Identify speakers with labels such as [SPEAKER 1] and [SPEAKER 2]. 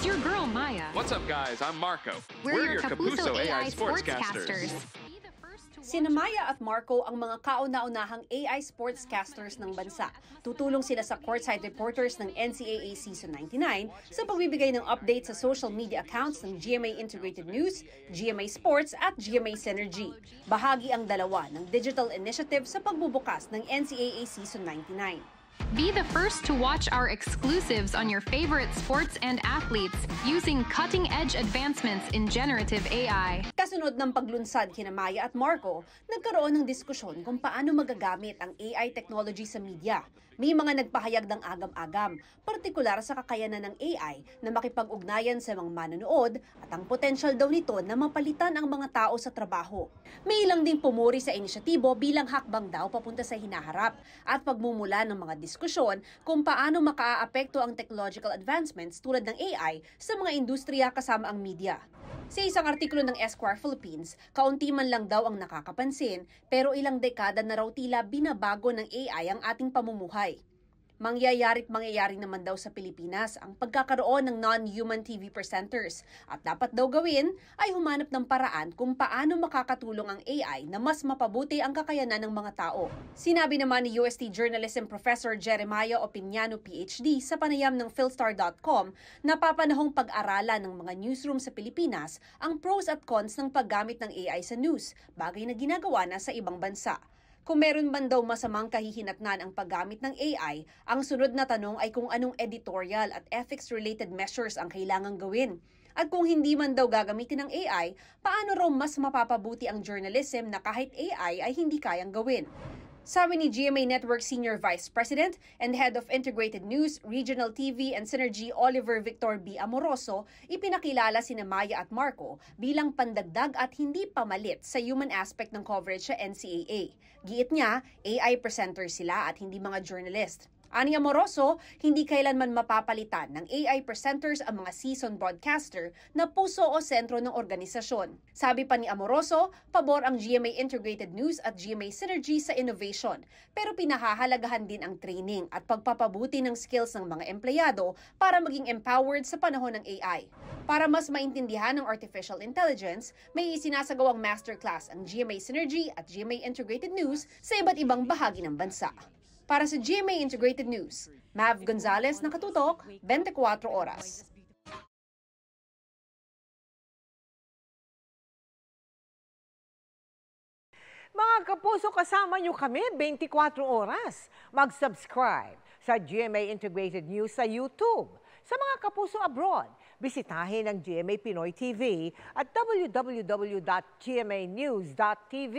[SPEAKER 1] It's your girl, Maya. What's up, guys? I'm Marco. We're, We're your Kapuso, Kapuso AI, AI sportscasters. sportscasters. Sina Maya at Marco ang mga kauna-unahang AI sportscasters ng bansa. Tutulong sila sa courtside reporters ng NCAA Season 99 sa pagbibigay ng update sa social media accounts ng GMA Integrated News, GMA Sports at GMA Synergy. Bahagi ang dalawa ng digital initiative sa pagbubukas ng NCAA Season 99. Be the first to watch our exclusives on your favorite sports and athletes using cutting edge advancements in generative AI. Pagkasunod ng paglunsad kina Maya at Marco, nagkaroon ng diskusyon kung paano magagamit ang AI technology sa media. May mga nagpahayag ng agam-agam, partikular sa kakayanan ng AI na makipag-ugnayan sa mga manonood at ang potensyal daw nito na mapalitan ang mga tao sa trabaho. May ilang ding pumuri sa inisyatibo bilang hakbang daw papunta sa hinaharap at pagmumula ng mga diskusyon kung paano makaaapekto ang technological advancements tulad ng AI sa mga industriya kasama ang media. Sa isang artikulo ng Esquire Philippines, kaunti man lang daw ang nakakapansin pero ilang dekada na raw tila binabago ng AI ang ating pamumuhay mangyayari mangyayari naman daw sa Pilipinas ang pagkakaroon ng non-human TV presenters at dapat daw gawin ay humanap ng paraan kung paano makakatulong ang AI na mas mapabuti ang kakayanan ng mga tao. Sinabi naman ni UST Journalism Professor Jeremiah Opinyano PhD sa panayam ng philstar.com na papanahong pag-aralan ng mga newsroom sa Pilipinas ang pros at cons ng paggamit ng AI sa news, bagay na ginagawa na sa ibang bansa. Kung meron man daw masamang kahihinatnan ang paggamit ng AI, ang sunod na tanong ay kung anong editorial at ethics-related measures ang kailangang gawin. At kung hindi man daw gagamitin ng AI, paano raw mas mapapabuti ang journalism na kahit AI ay hindi kayang gawin? Sabi ni GMA Network Senior Vice President and Head of Integrated News, Regional TV and Synergy Oliver Victor B. Amoroso, ipinakilala sina Maya at Marco bilang pandagdag at hindi pamalit sa human aspect ng coverage sa NCAA. Giit niya, AI presenter sila at hindi mga journalist. Ani Amoroso, hindi kailanman mapapalitan ng AI presenters ang mga seasoned broadcaster na puso o sentro ng organisasyon. Sabi pa ni Amoroso, pabor ang GMA Integrated News at GMA Synergy sa innovation, pero pinahahalagahan din ang training at pagpapabuti ng skills ng mga empleyado para maging empowered sa panahon ng AI. Para mas maintindihan ng artificial intelligence, may isinasagawang masterclass ang GMA Synergy at GMA Integrated News sa iba't ibang bahagi ng bansa. Para sa GMA Integrated News, Mav Gonzalez, katutok, 24 Oras. Mga kapuso, kasama nyo kami 24 oras. Mag-subscribe sa GMA Integrated News sa YouTube. Sa mga kapuso abroad, bisitahin ang GMA Pinoy TV at www.gmanews.tv.